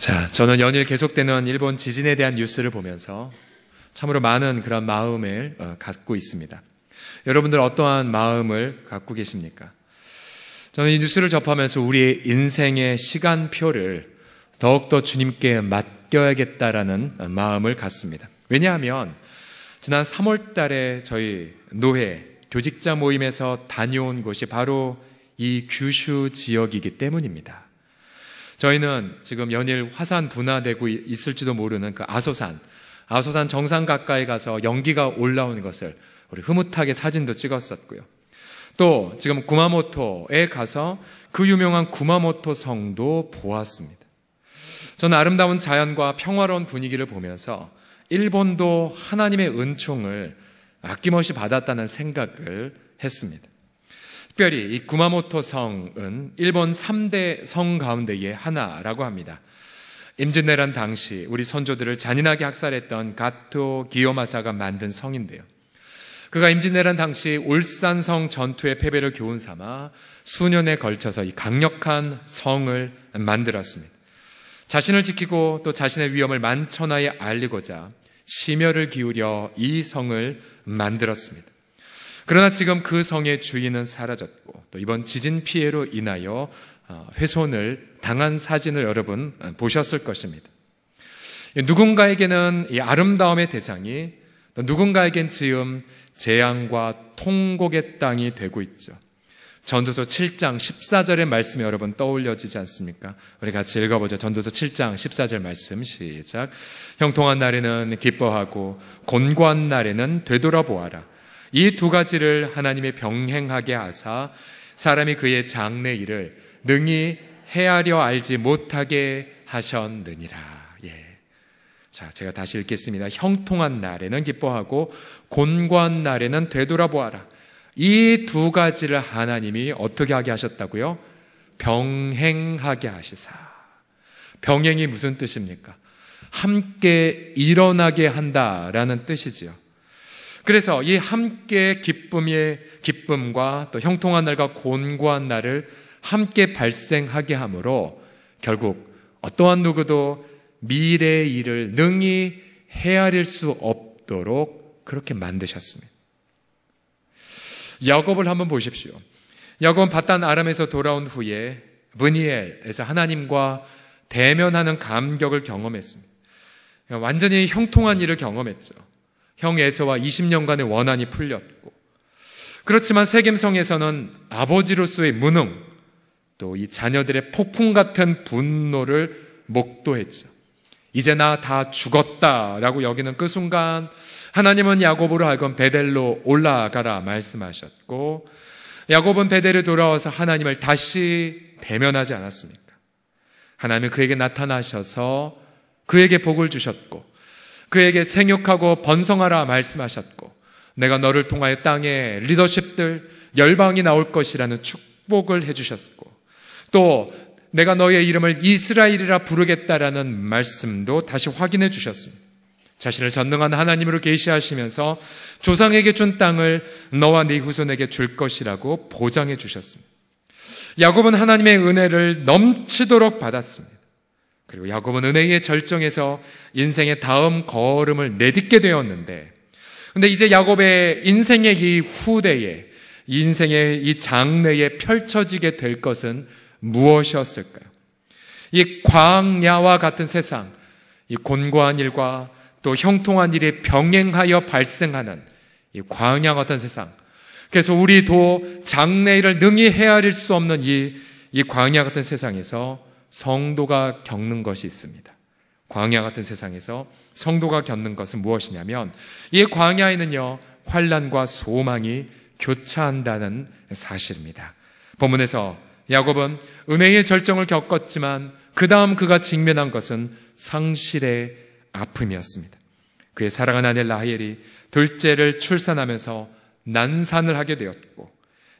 자, 저는 연일 계속되는 일본 지진에 대한 뉴스를 보면서 참으로 많은 그런 마음을 어, 갖고 있습니다. 여러분들 어떠한 마음을 갖고 계십니까? 저는 이 뉴스를 접하면서 우리 인생의 시간표를 더욱더 주님께 맡겨야겠다라는 마음을 갖습니다. 왜냐하면 지난 3월 달에 저희 노회 교직자 모임에서 다녀온 곳이 바로 이 규슈 지역이기 때문입니다. 저희는 지금 연일 화산 분화되고 있을지도 모르는 그 아소산, 아소산 정상 가까이 가서 연기가 올라오는 것을 우리 흐뭇하게 사진도 찍었었고요. 또 지금 구마모토에 가서 그 유명한 구마모토 성도 보았습니다. 저는 아름다운 자연과 평화로운 분위기를 보면서 일본도 하나님의 은총을 아낌없이 받았다는 생각을 했습니다. 특별히 이 구마모토 성은 일본 3대 성 가운데의 하나라고 합니다. 임진왜란 당시 우리 선조들을 잔인하게 학살했던 가토 기요마사가 만든 성인데요. 그가 임진왜란 당시 울산성 전투의 패배를 교훈 삼아 수년에 걸쳐서 이 강력한 성을 만들었습니다. 자신을 지키고 또 자신의 위험을 만천하에 알리고자 심혈을 기울여 이 성을 만들었습니다. 그러나 지금 그 성의 주인은 사라졌고 또 이번 지진 피해로 인하여 어, 훼손을 당한 사진을 여러분 어, 보셨을 것입니다. 누군가에게는 이 아름다움의 대상이 또 누군가에겐 지금 재앙과 통곡의 땅이 되고 있죠. 전도서 7장 14절의 말씀이 여러분 떠올려지지 않습니까? 우리 같이 읽어보죠. 전도서 7장 14절 말씀 시작. 형통한 날에는 기뻐하고 곤고한 날에는 되돌아보아라. 이두 가지를 하나님의 병행하게 하사 사람이 그의 장래 일을 능히 헤아려 알지 못하게 하셨느니라. 예. 자, 제가 다시 읽겠습니다. 형통한 날에는 기뻐하고 곤고한 날에는 되돌아보아라. 이 두 가지를 하나님이 어떻게 하게 하셨다고요? 병행하게 하시사. 병행이 무슨 뜻입니까? 함께 일어나게 한다라는 뜻이지요. 그래서 이 함께 기쁨의 기쁨과 또 형통한 날과 곤고한 날을 함께 발생하게 하므로 결국 어떠한 누구도 미래의 일을 능히 헤아릴 수 없도록 그렇게 만드셨습니다. 야곱을 한번 보십시오. 야곱은 바단 아람에서 돌아온 후에 브니엘에서 하나님과 대면하는 감격을 경험했습니다. 완전히 형통한 일을 경험했죠. 형 에서와 20년간의 원한이 풀렸고 그렇지만 세겜성에서는 아버지로서의 무능 또 이 자녀들의 폭풍 같은 분노를 목도했죠. 이제 나 다 죽었다라고 여기는 그 순간 하나님은 야곱으로 하여금 베델로 올라가라 말씀하셨고 야곱은 베델에 돌아와서 하나님을 다시 대면하지 않았습니까? 하나님은 그에게 나타나셔서 그에게 복을 주셨고 그에게 생육하고 번성하라 말씀하셨고 내가 너를 통하여 땅에 리더십들 열방이 나올 것이라는 축복을 해주셨고 또 내가 너의 이름을 이스라엘이라 부르겠다라는 말씀도 다시 확인해 주셨습니다. 자신을 전능한 하나님으로 계시하시면서 조상에게 준 땅을 너와 네 후손에게 줄 것이라고 보장해 주셨습니다. 야곱은 하나님의 은혜를 넘치도록 받았습니다. 그리고 야곱은 은혜의 절정에서 인생의 다음 걸음을 내딛게 되었는데, 근데 이제 야곱의 인생의 이 후대에, 인생의 이 장래에 펼쳐지게 될 것은 무엇이었을까요? 이 광야와 같은 세상, 이 곤고한 일과 또 형통한 일이 병행하여 발생하는 이 광야 같은 세상. 그래서 우리도 장래를 능히 헤아릴 수 없는 이, 이 광야 같은 세상에서 성도가 겪는 것이 있습니다. 광야 같은 세상에서 성도가 겪는 것은 무엇이냐면 이 광야에는요 환란과 소망이 교차한다는 사실입니다. 본문에서 야곱은 은혜의 절정을 겪었지만 그 다음 그가 직면한 것은 상실의 아픔이었습니다. 그의 사랑한 아내 라헬이 둘째를 출산하면서 난산을 하게 되었고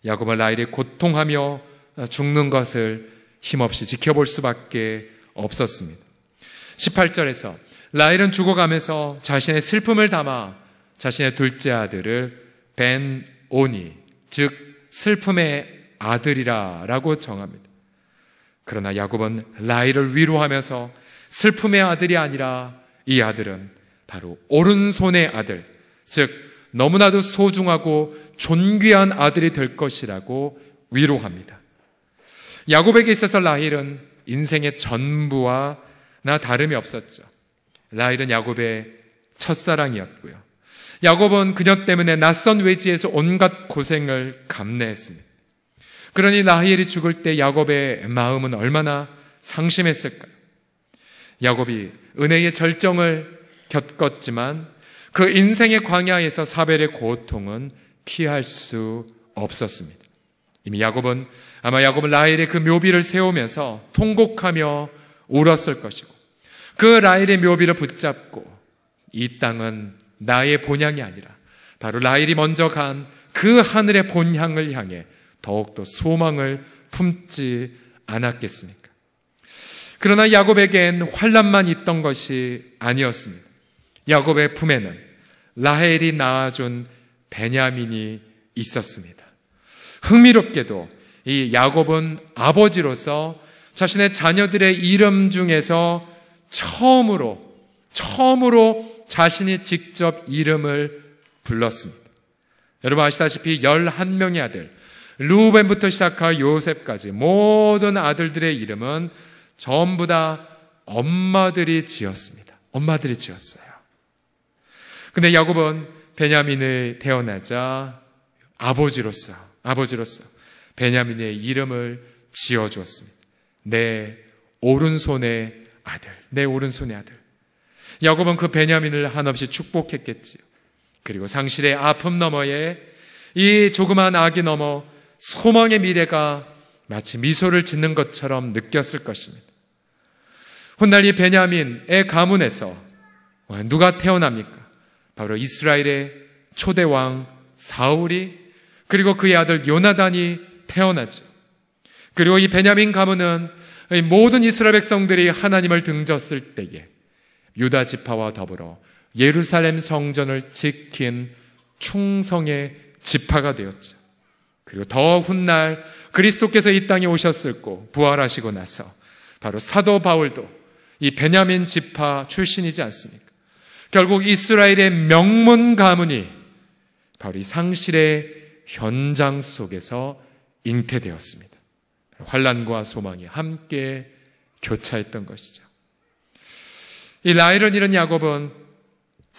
야곱은 라헬이 고통하며 죽는 것을 힘없이 지켜볼 수밖에 없었습니다. 18절에서 라헬은 죽어가면서 자신의 슬픔을 담아 자신의 둘째 아들을 벤 오니 즉 슬픔의 아들이라라고 정합니다. 그러나 야곱은 라헬을 위로하면서 슬픔의 아들이 아니라 이 아들은 바로 오른손의 아들 즉 너무나도 소중하고 존귀한 아들이 될 것이라고 위로합니다. 야곱에게 있어서 라헬은 인생의 전부와 나 다름이 없었죠. 라헬은 야곱의 첫사랑이었고요. 야곱은 그녀 때문에 낯선 외지에서 온갖 고생을 감내했습니다. 그러니 라헬이 죽을 때 야곱의 마음은 얼마나 상심했을까? 야곱이 은혜의 절정을 겪었지만 그 인생의 광야에서 사벨의 고통은 피할 수 없었습니다. 이미 야곱은 아마 야곱은 라헬의 그 묘비를 세우면서 통곡하며 울었을 것이고 그 라헬의 묘비를 붙잡고 이 땅은 나의 본향이 아니라 바로 라헬이 먼저 간 그 하늘의 본향을 향해 더욱더 소망을 품지 않았겠습니까? 그러나 야곱에겐 환란만 있던 것이 아니었습니다. 야곱의 품에는 라헬이 낳아준 베냐민이 있었습니다. 흥미롭게도 이 야곱은 아버지로서 자신의 자녀들의 이름 중에서 처음으로 처음으로 자신이 직접 이름을 불렀습니다. 여러분 아시다시피 11명의 아들 루벤부터 시작하여 요셉까지 모든 아들들의 이름은 전부 다 엄마들이 지었습니다. 엄마들이 지었어요. 근데 야곱은 베냐민을 태어나자 아버지로서 아버지로서 베냐민의 이름을 지어 주었습니다. 내 오른손의 아들, 내 오른손의 아들. 야곱은 그 베냐민을 한없이 축복했겠지요. 그리고 상실의 아픔 너머에 이 조그만 아기 너머 소망의 미래가 마치 미소를 짓는 것처럼 느꼈을 것입니다. 훗날 이 베냐민의 가문에서 누가 태어납니까? 바로 이스라엘의 초대왕 사울이 그리고 그의 아들 요나단이 태어났죠. 그리고 이 베냐민 가문은 모든 이스라엘 백성들이 하나님을 등졌을 때에 유다 지파와 더불어 예루살렘 성전을 지킨 충성의 지파가 되었죠. 그리고 더 훗날 그리스도께서 이 땅에 오셨었고 부활하시고 나서 바로 사도 바울도 이 베냐민 지파 출신이지 않습니까? 결국 이스라엘의 명문 가문이 바로 이 상실의 현장 속에서 잉태되었습니다. 환란과 소망이 함께 교차했던 것이죠. 이 라헬은 이런 야곱은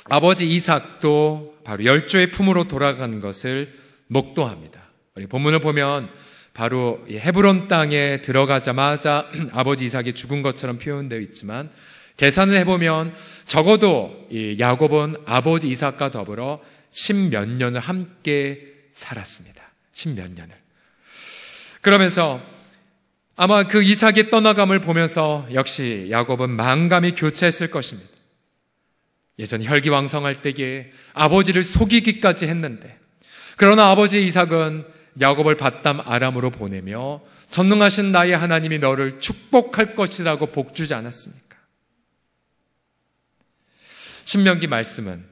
아버지 이삭도 바로 열조의 품으로 돌아간 것을 목도합니다. 우리 본문을 보면 바로 헤브론 땅에 들어가자마자 아버지 이삭이 죽은 것처럼 표현되어 있지만 계산을 해보면 적어도 야곱은 아버지 이삭과 더불어 십몇 년을 함께 살았습니다. 십몇 년을. 그러면서 아마 그이삭의 떠나감을 보면서 역시 야곱은 망감이 교차했을 것입니다. 예전 혈기왕성할 때기에 아버지를 속이기까지 했는데 그러나 아버지 이삭은 야곱을 바담 아람으로 보내며 전능하신 나의 하나님이 너를 축복할 것이라고 복주지 않았습니까? 신명기 말씀은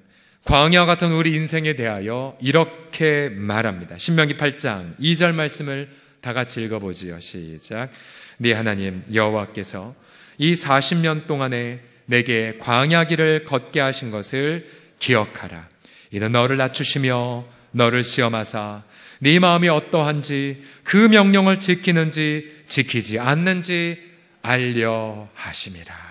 광야와 같은 우리 인생에 대하여 이렇게 말합니다. 신명기 8장 2절 말씀을 다 같이 읽어보지요. 시작. 네 하나님 여호와께서 이 40년 동안에 내게 광야길을 걷게 하신 것을 기억하라. 이는 너를 낮추시며 너를 시험하사 네 마음이 어떠한지 그 명령을 지키는지 지키지 않는지 알려 하심이라.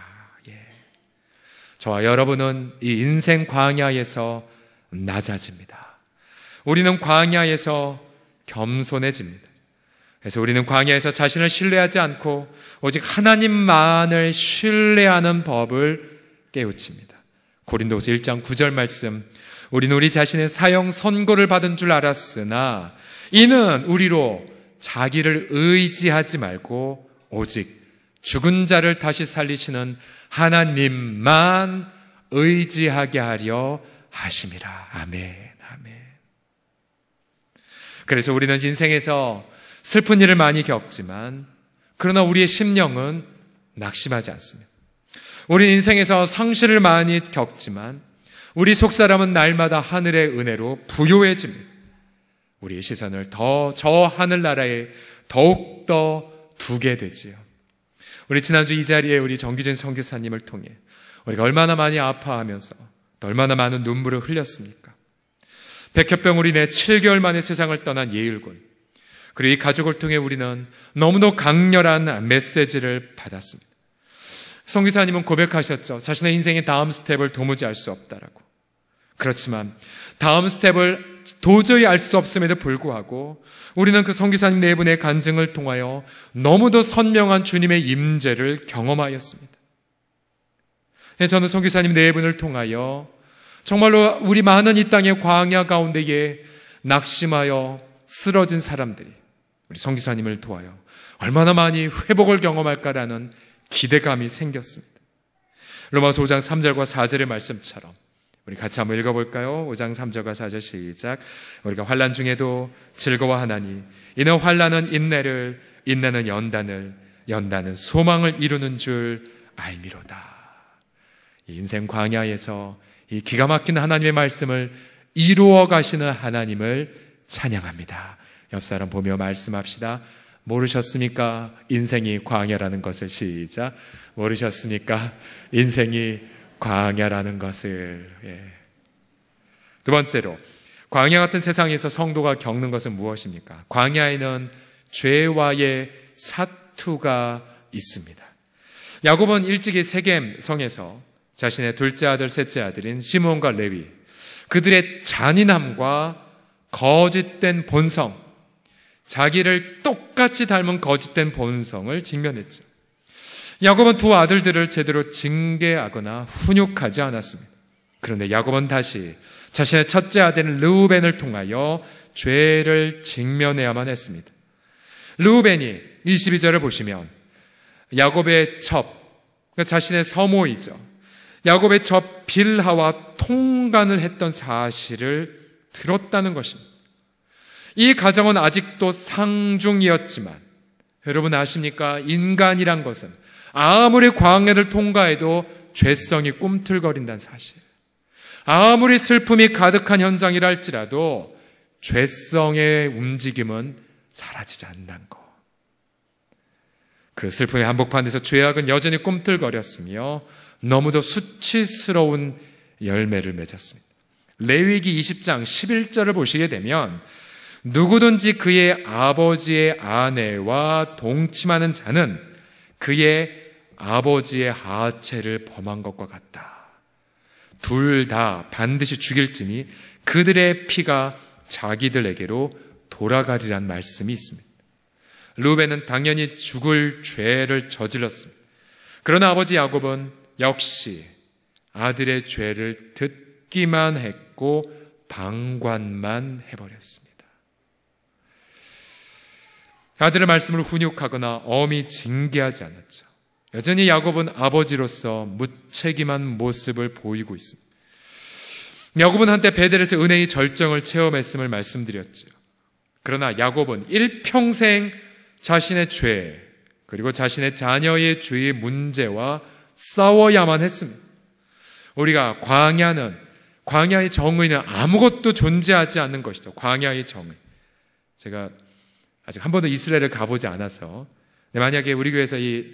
저와 여러분은 이 인생 광야에서 낮아집니다. 우리는 광야에서 겸손해집니다. 그래서 우리는 광야에서 자신을 신뢰하지 않고 오직 하나님만을 신뢰하는 법을 깨우칩니다. 고린도서 1장 9절 말씀. 우리는 우리 자신의 사형 선고를 받은 줄 알았으나 이는 우리로 자기를 의지하지 말고 오직 죽은 자를 다시 살리시는 하나님만 의지하게 하려 하심이라. 아멘. 아멘. 그래서 우리는 인생에서 슬픈 일을 많이 겪지만 그러나 우리의 심령은 낙심하지 않습니다. 우리 인생에서 상실을 많이 겪지만 우리 속사람은 날마다 하늘의 은혜로 부요해집니다. 우리의 시선을 더 저 하늘나라에 더욱더 두게 되지요. 우리 지난주 이 자리에 우리 정규진 선교사님을 통해 우리가 얼마나 많이 아파하면서 또 얼마나 많은 눈물을 흘렸습니까? 백혈병 우리 내 7개월 만에 세상을 떠난 예일군 그리고 이 가족을 통해 우리는 너무도 강렬한 메시지를 받았습니다. 성기사님은 고백하셨죠. 자신의 인생의 다음 스텝을 도무지 알 수 없다라고. 그렇지만 다음 스텝을 도저히 알 수 없음에도 불구하고 우리는 그 성기사님 네 분의 간증을 통하여 너무도 선명한 주님의 임재를 경험하였습니다. 예, 저는 성기사님 네 분을 통하여 정말로 우리 많은 이 땅의 광야 가운데에 낙심하여 쓰러진 사람들이 우리 성기사님을 도와요. 얼마나 많이 회복을 경험할까라는 기대감이 생겼습니다. 로마서 5장 3절과 4절의 말씀처럼 우리 같이 한번 읽어볼까요? 5장 3절과 4절 시작. 우리가 환란 중에도 즐거워하나니 이는 환란은 인내를 인내는 연단을 연단은 소망을 이루는 줄 알미로다. 인생 광야에서 이 기가 막힌 하나님의 말씀을 이루어 가시는 하나님을 찬양합니다. 옆 사람 보며 말씀합시다. 모르셨습니까? 인생이 광야라는 것을 시작. 모르셨습니까? 인생이 광야라는 것을. 예. 두 번째로, 광야 같은 세상에서 성도가 겪는 것은 무엇입니까? 광야에는 죄와의 사투가 있습니다. 야곱은 일찍이 세겜 성에서 자신의 둘째 아들, 셋째 아들인 시몬과 레위, 그들의 잔인함과 거짓된 본성, 자기를 똑같이 닮은 거짓된 본성을 직면했죠. 야곱은 두 아들들을 제대로 징계하거나 훈육하지 않았습니다. 그런데 야곱은 다시 자신의 첫째 아들 르우벤을 통하여 죄를 직면해야만 했습니다. 르우벤이 22절을 보시면 야곱의 첩, 그러니까 자신의 서모이죠. 야곱의 첩 빌하와 통관을 했던 사실을 들었다는 것입니다. 이 가정은 아직도 상중이었지만 여러분 아십니까? 인간이란 것은 아무리 광해를 통과해도 죄성이 꿈틀거린다는 사실. 아무리 슬픔이 가득한 현장이라 할지라도 죄성의 움직임은 사라지지 않는 것. 그 슬픔의 한복판에서 죄악은 여전히 꿈틀거렸으며 너무도 수치스러운 열매를 맺었습니다. 레위기 20장 11절을 보시게 되면 누구든지 그의 아버지의 아내와 동침하는 자는 그의 아버지의 하체를 범한 것과 같다. 둘 다 반드시 죽일지니 그들의 피가 자기들에게로 돌아가리란 말씀이 있습니다. 루벤은 당연히 죽을 죄를 저질렀습니다. 그러나 아버지 야곱은 역시 아들의 죄를 듣기만 했고 방관만 해버렸습니다. 아들의 말씀을 훈육하거나 어미 징계하지 않았죠. 여전히 야곱은 아버지로서 무책임한 모습을 보이고 있습니다. 야곱은 한때 베델에서 은혜의 절정을 체험했음을 말씀드렸지 그러나 야곱은 일평생 자신의 죄, 그리고 자신의 자녀의 죄의 문제와 싸워야만 했습니다. 우리가 광야는, 광야의 정의는 아무것도 존재하지 않는 것이죠. 광야의 정의. 제가 아직 한 번도 이스라엘을 가보지 않아서 만약에 우리 교회에서 이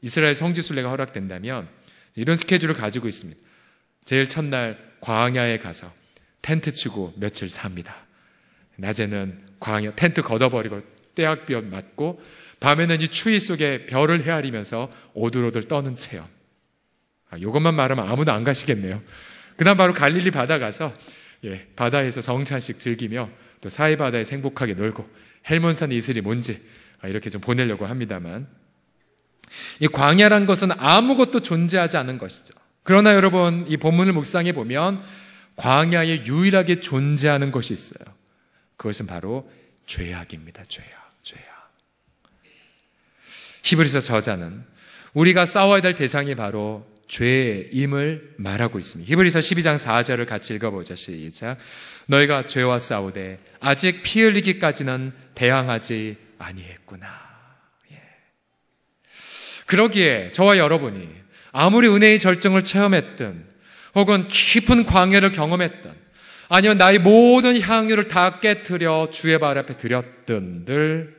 이스라엘 성지순례가 허락된다면 이런 스케줄을 가지고 있습니다. 제일 첫날 광야에 가서 텐트 치고 며칠 삽니다. 낮에는 광야 텐트 걷어버리고 떼약볕 맞고 밤에는 이 추위 속에 별을 헤아리면서 오들오들 떠는 체험. 아, 이것만 말하면 아무도 안 가시겠네요. 그다음 바로 갈릴리 바다 가서 예, 바다에서 성찬식 즐기며 또 사해 바다에 행복하게 놀고 헬몬산 이슬이 뭔지 아, 이렇게 좀 보내려고 합니다만 이 광야란 것은 아무것도 존재하지 않은 것이죠. 그러나 여러분 이 본문을 묵상해 보면 광야에 유일하게 존재하는 것이 있어요. 그것은 바로 죄악입니다. 죄악, 죄악. 히브리서 저자는 우리가 싸워야 될 대상이 바로 죄임을 말하고 있습니다. 히브리서 12장 4절을 같이 읽어보자 시작. 너희가 죄와 싸우되 아직 피 흘리기까지는 대항하지 아니했구나. 예. 그러기에 저와 여러분이 아무리 은혜의 절정을 체험했든 혹은 깊은 광야를 경험했던 아니면 나의 모든 향유를 다 깨뜨려 주의 발 앞에 드렸든들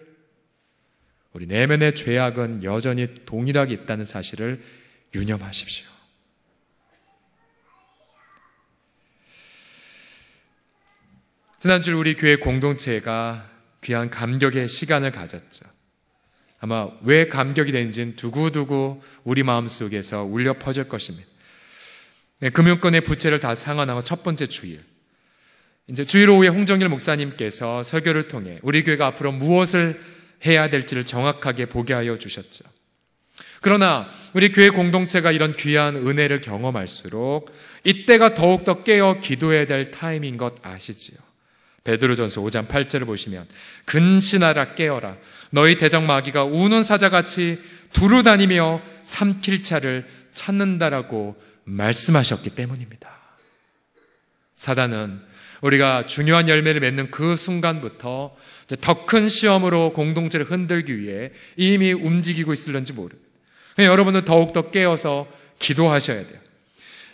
우리 내면의 죄악은 여전히 동일하게 있다는 사실을 유념하십시오. 지난주 우리 교회 공동체가 귀한 감격의 시간을 가졌죠. 아마 왜 감격이 된지는 두고두고 우리 마음속에서 울려 퍼질 것입니다. 네, 금융권의 부채를 다 상환하고 첫 번째 주일. 이제 주일 오후에 홍정일 목사님께서 설교를 통해 우리 교회가 앞으로 무엇을 해야 될지를 정확하게 보게 하여 주셨죠. 그러나 우리 교회 공동체가 이런 귀한 은혜를 경험할수록 이때가 더욱더 깨어 기도해야 될 타임인 것 아시지요? 베드로전서 5장 8절을 보시면 근신하라 깨어라 너희 대적 마귀가 우는 사자같이 두루 다니며 삼킬 차를 찾는다라고 말씀하셨기 때문입니다. 사단은 우리가 중요한 열매를 맺는 그 순간부터 더 큰 시험으로 공동체를 흔들기 위해 이미 움직이고 있을런지 모르. 여러분은 더욱더 깨어서 기도하셔야 돼요.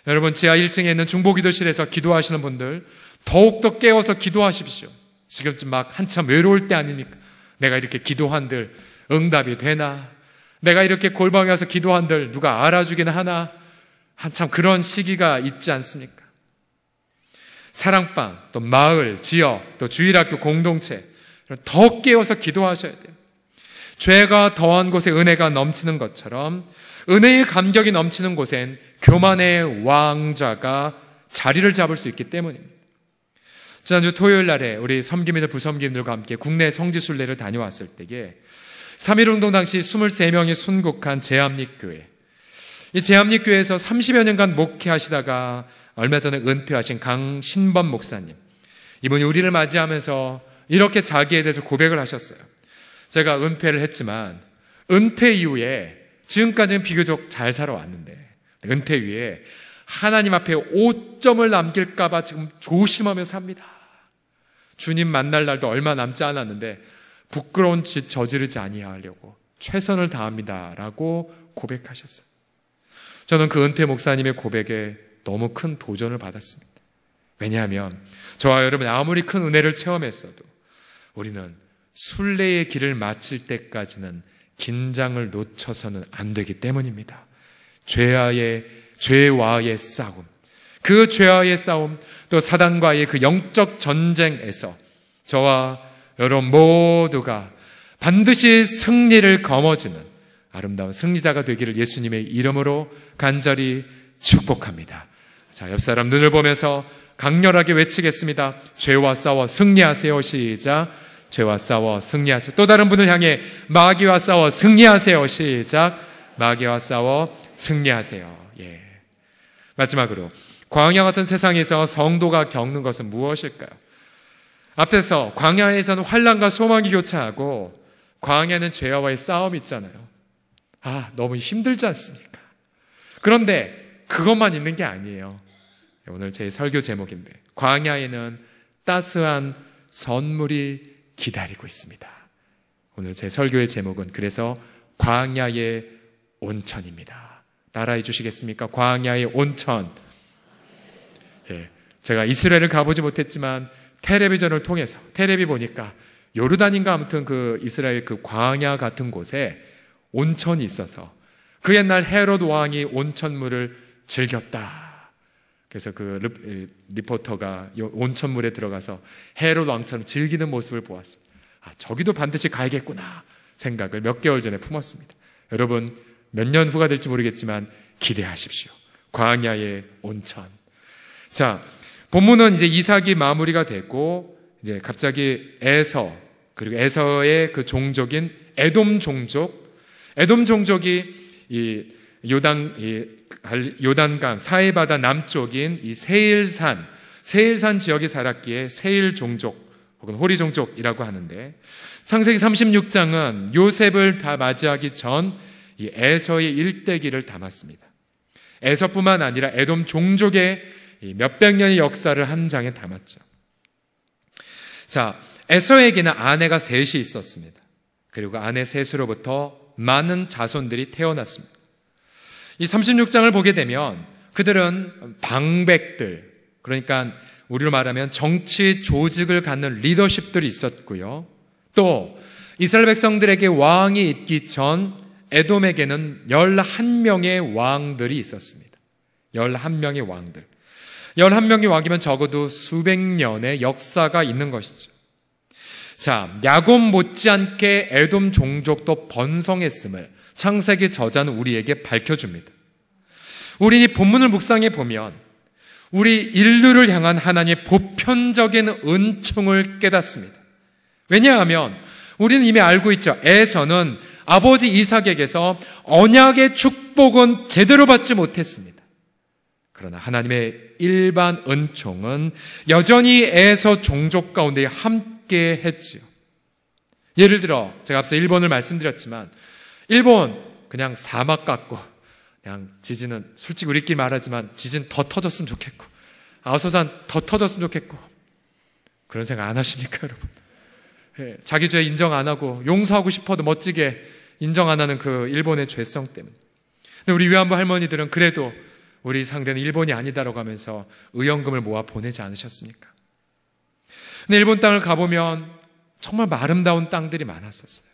여러분 지하 1층에 있는 중보기도실에서 기도하시는 분들 더욱더 깨워서 기도하십시오. 지금쯤 막 한참 외로울 때 아니니까 내가 이렇게 기도한들 응답이 되나? 내가 이렇게 골방에 와서 기도한들 누가 알아주기 하나? 한참 그런 시기가 있지 않습니까? 사랑방, 또 마을, 지역, 또 주일학교 공동체 더 깨워서 기도하셔야 돼요. 죄가 더한 곳에 은혜가 넘치는 것처럼 은혜의 감격이 넘치는 곳엔 교만의 왕자가 자리를 잡을 수 있기 때문입니다. 지난주 토요일 날에 우리 섬김이들 부섬김들과 함께 국내 성지순례를 다녀왔을 때에 3.1운동 당시 23명이 순국한 제암립교회 이 제암립교회에서 30여 년간 목회하시다가 얼마 전에 은퇴하신 강신범 목사님 이분이 우리를 맞이하면서 이렇게 자기에 대해서 고백을 하셨어요. 제가 은퇴를 했지만 은퇴 이후에 지금까지는 비교적 잘 살아왔는데 은퇴 후에 하나님 앞에 오점을 남길까봐 지금 조심하며 삽니다. 주님 만날 날도 얼마 남지 않았는데 부끄러운 짓 저지르지 아니하려고 최선을 다합니다라고 고백하셨어요. 저는 그 은퇴 목사님의 고백에 너무 큰 도전을 받았습니다. 왜냐하면 저와 여러분 아무리 큰 은혜를 체험했어도 우리는 순례의 길을 마칠 때까지는 긴장을 놓쳐서는 안 되기 때문입니다. 죄와의 죄와의 싸움, 그 죄와의 싸움, 또 사단과의 그 영적 전쟁에서 저와 여러분 모두가 반드시 승리를 거머쥐는 아름다운 승리자가 되기를 예수님의 이름으로 간절히 축복합니다. 자, 옆 사람 눈을 보면서 강렬하게 외치겠습니다. 죄와 싸워 승리하세요. 시작. 죄와 싸워 승리하세요. 또 다른 분을 향해 마귀와 싸워 승리하세요. 시작. 마귀와 싸워 승리하세요. 예. 마지막으로 광야 같은 세상에서 성도가 겪는 것은 무엇일까요? 앞에서 광야에서는 환란과 소망이 교차하고 광야는 죄와의 싸움이 있잖아요. 아, 너무 힘들지 않습니까? 그런데 그것만 있는 게 아니에요. 오늘 제 설교 제목인데 광야에는 따스한 선물이 기다리고 있습니다. 오늘 제 설교의 제목은 그래서 광야의 온천입니다. 따라해 주시겠습니까? 광야의 온천. 예, 제가 이스라엘을 가보지 못했지만 텔레비전을 통해서 텔레비 보니까 요르단인가 아무튼 그 이스라엘 그 광야 같은 곳에 온천이 있어서 그 옛날 헤롯 왕이 온천물을 즐겼다 그래서 그 리포터가 온천물에 들어가서 헤롯 왕처럼 즐기는 모습을 보았습니다. 아, 저기도 반드시 가야겠구나 생각을 몇 개월 전에 품었습니다. 여러분, 몇 년 후가 될지 모르겠지만 기대하십시오. 광야의 온천. 자, 본문은 이제 이삭이 마무리가 됐고 이제 갑자기 에서 그리고 에서의 그 종족인 에돔 종족, 에돔 종족이 이 요단 요단강 사해바다 남쪽인 이 세일산 세일산 지역에 살았기에 세일 종족 혹은 호리 종족이라고 하는데 창세기 36장은 요셉을 다 맞이하기 전 이 에서의 일대기를 담았습니다. 에서뿐만 아니라 에돔 종족의 몇백 년의 역사를 한 장에 담았죠. 자, 에서에게는 아내가 셋이 있었습니다. 그리고 아내 셋으로부터 많은 자손들이 태어났습니다. 이 36장을 보게 되면 그들은 방백들, 그러니까 우리로 말하면 정치 조직을 갖는 리더십들이 있었고요. 또 이스라엘 백성들에게 왕이 있기 전 에돔에게는 11명의 왕들이 있었습니다. 11명의 왕들. 11명의 왕이면 적어도 수백 년의 역사가 있는 것이죠. 자, 야곱 못지않게 에돔 종족도 번성했음을 창세기 저자는 우리에게 밝혀줍니다. 우리이 본문을 묵상해 보면 우리 인류를 향한 하나님의 보편적인 은총을 깨닫습니다. 왜냐하면 우리는 이미 알고 있죠. 에서는 아버지 이삭에게서 언약의 축복은 제대로 받지 못했습니다. 그러나 하나님의 일반 은총은 여전히 에서 종족 가운데 함께 했지요. 예를 들어 제가 앞서 1번을 말씀드렸지만 일본 그냥 사막 같고 그냥 지진은 솔직히 우리끼리 말하지만 지진 더 터졌으면 좋겠고 아소산더 터졌으면 좋겠고 그런 생각 안 하십니까 여러분? 예, 자기 죄 인정 안 하고 용서하고 싶어도 멋지게 인정 안 하는 그 일본의 죄성 때문에 근데 우리 위안부 할머니들은 그래도 우리 상대는 일본이 아니다라고 하면서 의연금을 모아 보내지 않으셨습니까? 근데 일본 땅을 가보면 정말 아름다운 땅들이 많았었어요.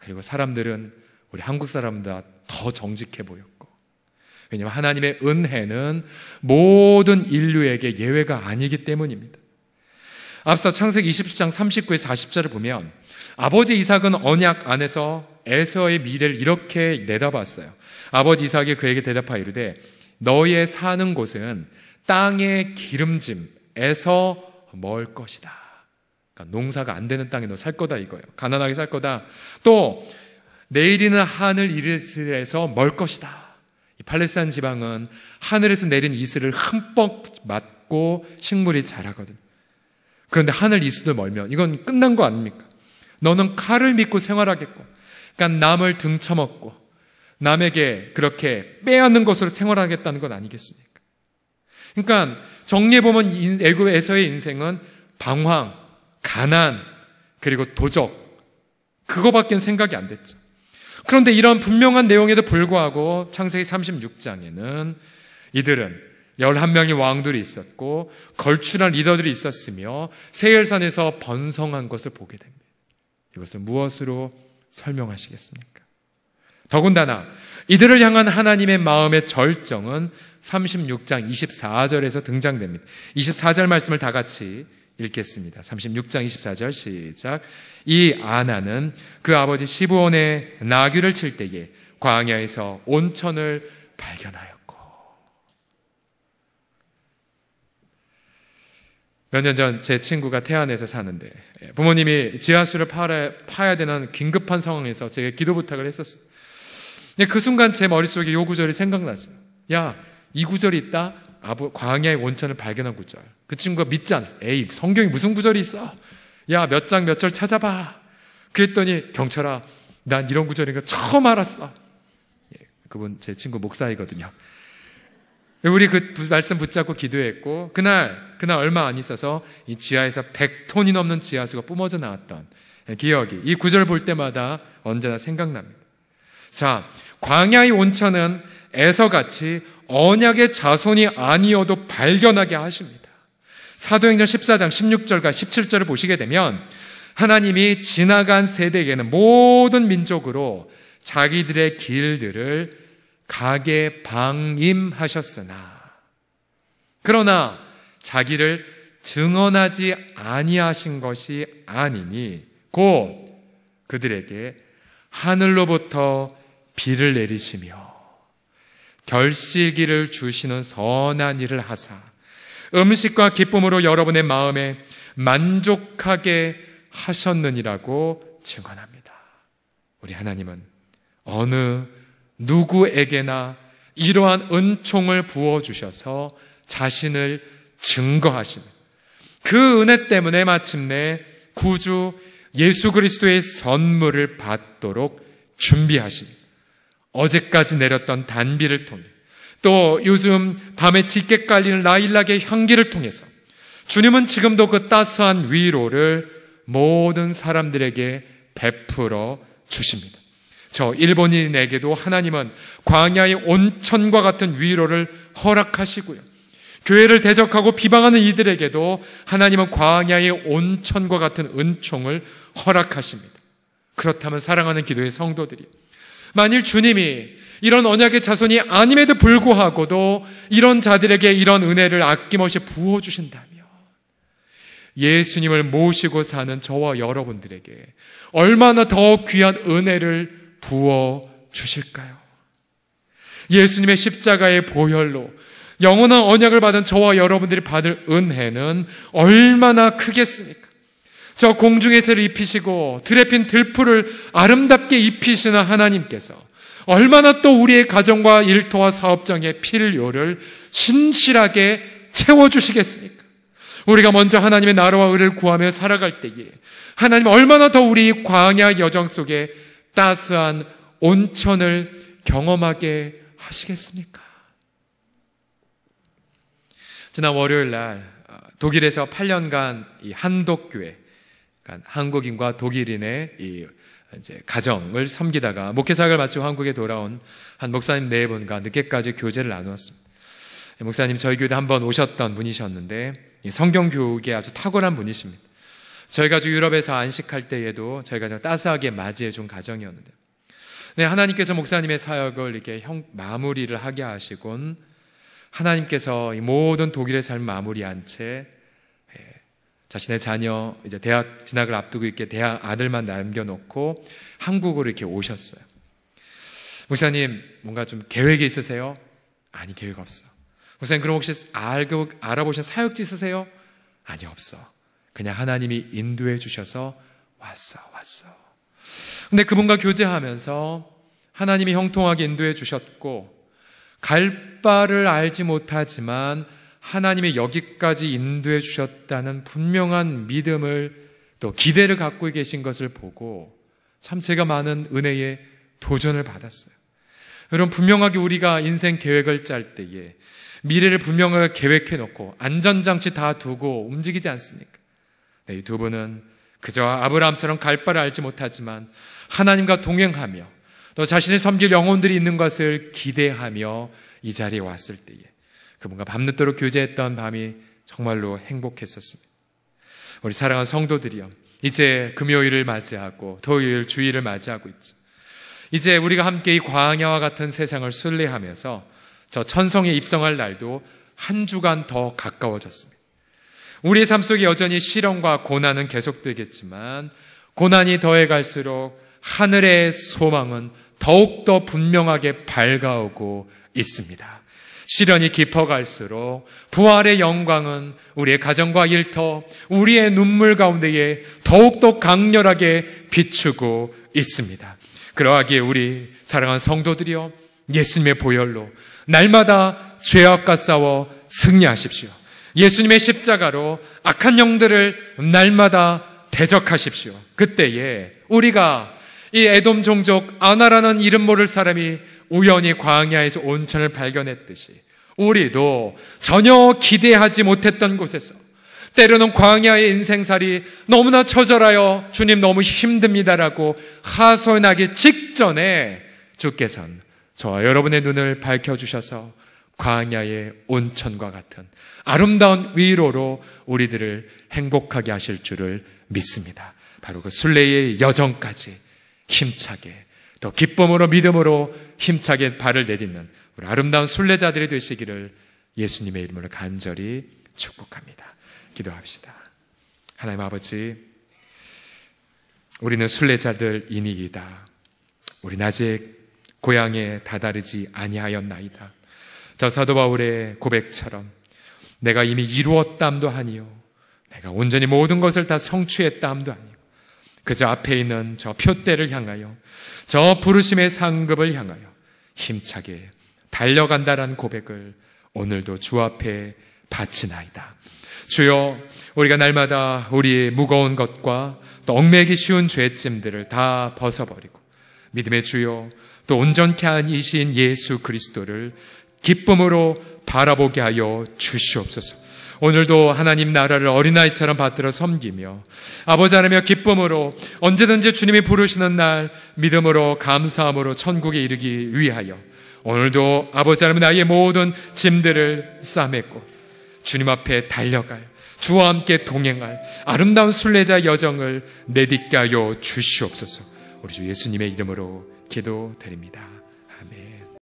그리고 사람들은 우리 한국 사람보다 더 정직해 보였고. 왜냐하면 하나님의 은혜는 모든 인류에게 예외가 아니기 때문입니다. 앞서 창세기 27장 39에 40절을 보면 아버지 이삭은 언약 안에서 에서의 미래를 이렇게 내다봤어요. 아버지 이삭이 그에게 대답하이르되 너의 사는 곳은 땅의 기름짐에서 멀 것이다. 그러니까 농사가 안 되는 땅에 너 살 거다 이거예요. 가난하게 살 거다. 또 내일이는 하늘 이슬에서 멀 것이다. 팔레스타인 지방은 하늘에서 내린 이슬을 흠뻑 맞고 식물이 자라거든. 그런데 하늘 이슬도 멀면 이건 끝난 거 아닙니까? 너는 칼을 믿고 생활하겠고, 그러니까 남을 등쳐먹고 남에게 그렇게 빼앗는 것으로 생활하겠다는 건 아니겠습니까? 그러니까 정리해 보면 애굽에서의 인생은 방황, 가난, 그리고 도적, 그거밖엔 생각이 안 됐죠. 그런데 이런 분명한 내용에도 불구하고 창세기 36장에는 이들은 11명의 왕들이 있었고 걸출한 리더들이 있었으며 세일산에서 번성한 것을 보게 됩니다. 이것을 무엇으로 설명하시겠습니까? 더군다나 이들을 향한 하나님의 마음의 절정은 36장 24절에서 등장됩니다. 24절 말씀을 다 같이 읽겠습니다. 36장 24절 시작. 이 아나는 그 아버지 시부원의 나귀를 칠 때에 광야에서 온천을 발견하였고 몇 년 전 제 친구가 태안에서 사는데 예, 부모님이 지하수를 파야, 파야 되는 긴급한 상황에서 제게 기도 부탁을 했었어요. 그 순간 제 머릿속에 요 구절이 생각났어요. 야, 이 구절이 있다? 아부, 광야의 원천을 발견한 구절. 그 친구가 믿지 않았 에이, 성경에 무슨 구절이 있어? 야, 몇 장 몇 절 찾아봐. 그랬더니 경찰아, 난 이런 구절인가 처음 알았어. 예, 그분 제 친구 목사이거든요. 우리 그 말씀 붙잡고 기도했고 그날 그날 얼마 안 있어서 이 지하에서 100톤이 넘는 지하수가 뿜어져 나왔던 예, 기억이 이 구절 볼 때마다 언제나 생각납니다. 자, 광야의 온천은 에서같이 언약의 자손이 아니어도 발견하게 하십니다. 사도행전 14장 16절과 17절을 보시게 되면 하나님이 지나간 세대에게는 모든 민족으로 자기들의 길들을 가게 방임하셨으나 그러나 자기를 증언하지 아니하신 것이 아니니 곧 그들에게 하늘로부터 비를 내리시며 결실기를 주시는 선한 일을 하사 음식과 기쁨으로 여러분의 마음에 만족하게 하셨느니라고 증언합니다. 우리 하나님은 어느 누구에게나 이러한 은총을 부어주셔서 자신을 증거하시는 그 은혜 때문에 마침내 구주 예수 그리스도의 선물을 받도록 준비하십니다. 어제까지 내렸던 단비를 통해 또 요즘 밤에 짙게 깔리는 라일락의 향기를 통해서 주님은 지금도 그 따스한 위로를 모든 사람들에게 베풀어 주십니다. 저 일본인에게도 하나님은 광야의 온천과 같은 위로를 허락하시고요. 교회를 대적하고 비방하는 이들에게도 하나님은 광야의 온천과 같은 은총을 허락하십니다. 그렇다면 사랑하는 기도의 성도들이 만일 주님이 이런 언약의 자손이 아님에도 불구하고도 이런 자들에게 이런 은혜를 아낌없이 부어주신다면 예수님을 모시고 사는 저와 여러분들에게 얼마나 더 귀한 은혜를 부어주실까요? 예수님의 십자가의 보혈로 영원한 언약을 받은 저와 여러분들이 받을 은혜는 얼마나 크겠습니까? 저 공중에서를 입히시고 드레핀 들풀을 아름답게 입히시는 하나님께서 얼마나 또 우리의 가정과 일터와 사업장의 필요를 신실하게 채워주시겠습니까? 우리가 먼저 하나님의 나라와 의를 구하며 살아갈 때에 하나님 얼마나 더 우리 광야 여정 속에 따스한 온천을 경험하게 하시겠습니까? 지난 월요일 날 어, 독일에서 8년간 한독교회 한국인과 독일인의 이 이제 가정을 섬기다가 목회사역을 마치고 한국에 돌아온 한 목사님 네 분과 늦게까지 교제를 나누었습니다. 목사님 저희 교회 한번 오셨던 분이셨는데 성경 교육에 아주 탁월한 분이십니다. 저희가 유럽에서 안식할 때에도 저희가 따스하게 맞이해 준 가정이었는데, 네, 하나님께서 목사님의 사역을 이렇게 형, 마무리를 하게 하시곤 하나님께서 모든 독일의 삶 마무리한 채 자신의 자녀 이제 대학 진학을 앞두고 있게 대학 아들만 남겨놓고 한국으로 이렇게 오셨어요. 목사님 뭔가 좀 계획이 있으세요? 아니 계획 없어. 목사님 그럼 혹시 알고 알아보신 사역지 있으세요? 아니 없어. 그냥 하나님이 인도해 주셔서 왔어 왔어. 근데 그분과 교제하면서 하나님이 형통하게 인도해 주셨고 갈 바를 알지 못하지만 하나님의 여기까지 인도해 주셨다는 분명한 믿음을 또 기대를 갖고 계신 것을 보고 참새가 많은 은혜에 도전을 받았어요. 여러분, 분명하게 우리가 인생 계획을 짤 때에 미래를 분명하게 계획해 놓고 안전장치 다 두고 움직이지 않습니까? 네, 이두 분은 그저 아브라함처럼 갈 바를 알지 못하지만 하나님과 동행하며 또 자신의 섬길 영혼들이 있는 것을 기대하며 이 자리에 왔을 때에 그분과 밤늦도록 교제했던 밤이 정말로 행복했었습니다. 우리 사랑하는 성도들이여, 이제 금요일을 맞이하고 토요일 주일을 맞이하고 있죠. 이제 우리가 함께 이 광야와 같은 세상을 순례하면서 저 천성에 입성할 날도 한 주간 더 가까워졌습니다. 우리의 삶 속에 여전히 시련과 고난은 계속되겠지만 고난이 더해갈수록 하늘의 소망은 더욱더 분명하게 밝아오고 있습니다. 시련이 깊어갈수록 부활의 영광은 우리의 가정과 일터, 우리의 눈물 가운데에 더욱더 강렬하게 비추고 있습니다. 그러하기에 우리 사랑한 성도들이여 예수님의 보혈로 날마다 죄악과 싸워 승리하십시오. 예수님의 십자가로 악한 영들을 날마다 대적하십시오. 그때에 우리가 이 에돔 종족 아나라는 이름 모를 사람이 우연히 광야에서 온천을 발견했듯이 우리도 전혀 기대하지 못했던 곳에서 때로는 광야의 인생살이 너무나 처절하여 주님 너무 힘듭니다라고 하소연하기 직전에 주께서는 저와 여러분의 눈을 밝혀주셔서 광야의 온천과 같은 아름다운 위로로 우리들을 행복하게 하실 줄을 믿습니다. 바로 그 순례의 여정까지 힘차게 더 기쁨으로 믿음으로 힘차게 발을 내딛는 우리 아름다운 순례자들이 되시기를 예수님의 이름으로 간절히 축복합니다. 기도합시다. 하나님 아버지, 우리는 순례자들이니이다. 우린 아직 고향에 다다르지 아니하였나이다. 저 사도 바울의 고백처럼 내가 이미 이루었담도 아니요, 내가 온전히 모든 것을 다 성취했담도 아니요. 그저 앞에 있는 저 표대를 향하여 저 부르심의 상급을 향하여 힘차게 달려간다라는 고백을 오늘도 주 앞에 바치나이다. 주여 우리가 날마다 우리의 무거운 것과 또 얽매기 쉬운 죄짐들을 다 벗어버리고 믿음의 주여 또 온전케 한 이신 예수 그리스도를 기쁨으로 바라보게 하여 주시옵소서. 오늘도 하나님 나라를 어린아이처럼 받들어 섬기며 아버지 하나며 기쁨으로 언제든지 주님이 부르시는 날 믿음으로 감사함으로 천국에 이르기 위하여 오늘도 아버지 하나님 나의 모든 짐들을 싸매고 주님 앞에 달려갈 주와 함께 동행할 아름다운 순례자 여정을 내딛게 하여 주시옵소서 우리 주 예수님의 이름으로 기도드립니다.